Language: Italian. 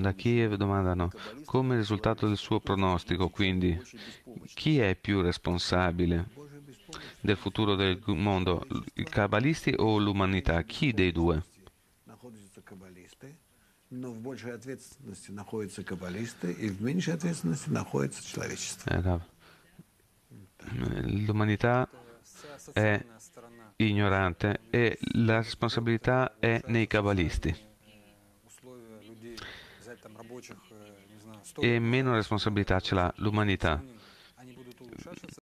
Da Kiev domandano come risultato del suo pronostico, quindi chi è più responsabile del futuro del mondo, i cabalisti o l'umanità? Chi dei due? Eh, l'umanità è ignorante e la responsabilità è nei cabalisti. Э, e meno responsabilità ce l'ha l'umanità.